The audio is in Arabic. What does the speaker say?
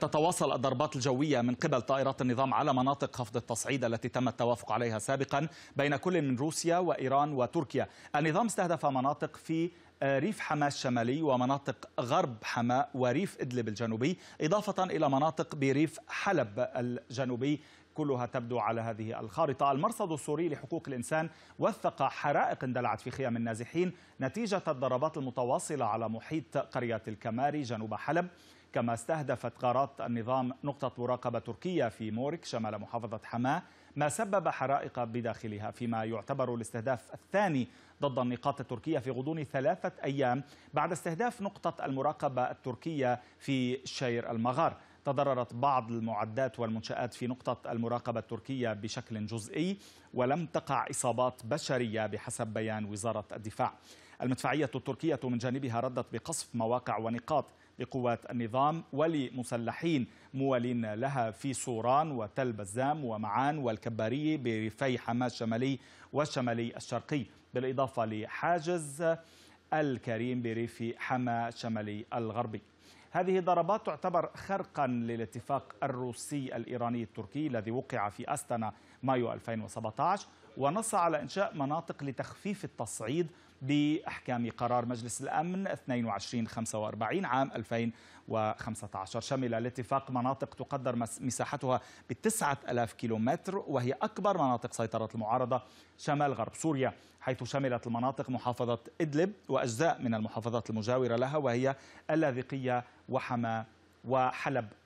تتواصل الضربات الجوية من قبل طائرات النظام على مناطق خفض التصعيد التي تم التوافق عليها سابقا بين كل من روسيا وإيران وتركيا النظام استهدف مناطق في آه، ريف حماة الشمالي ومناطق غرب حماة وريف إدلب الجنوبي إضافة إلى مناطق بريف حلب الجنوبي كلها تبدو على هذه الخارطة المرصد السوري لحقوق الإنسان وثق حرائق اندلعت في خيام النازحين نتيجة الضربات المتواصلة على محيط قرية الكماري جنوب حلب كما استهدفت غارات النظام نقطة مراقبة تركية في مورك شمال محافظة حماة ما سبب حرائق بداخلها فيما يعتبر الاستهداف الثاني ضد النقاط التركية في غضون ثلاثة أيام بعد استهداف نقطة المراقبة التركية في شير المغار تضررت بعض المعدات والمنشآت في نقطة المراقبة التركية بشكل جزئي ولم تقع إصابات بشرية بحسب بيان وزارة الدفاع المدفعية التركية من جانبها ردت بقصف مواقع ونقاط لقوات النظام ولمسلحين موالين لها في سوران وتل بزام ومعان والكباري بريفي حماه الشمالي والشمالي الشرقي بالإضافة لحاجز الكريم بريف حماه الشمالي الغربي هذه الضربات تعتبر خرقا للاتفاق الروسي الإيراني التركي الذي وقع في أستنا مايو 2017 ونص على إنشاء مناطق لتخفيف التصعيد بأحكام قرار مجلس الأمن 2245 عام 2015 شمل الاتفاق مناطق تقدر مساحتها ب 9000 كيلومتر وهي أكبر مناطق سيطرة المعارضة شمال غرب سوريا حيث شملت المناطق محافظة إدلب وأجزاء من المحافظات المجاورة لها وهي اللاذقية وحما وحلب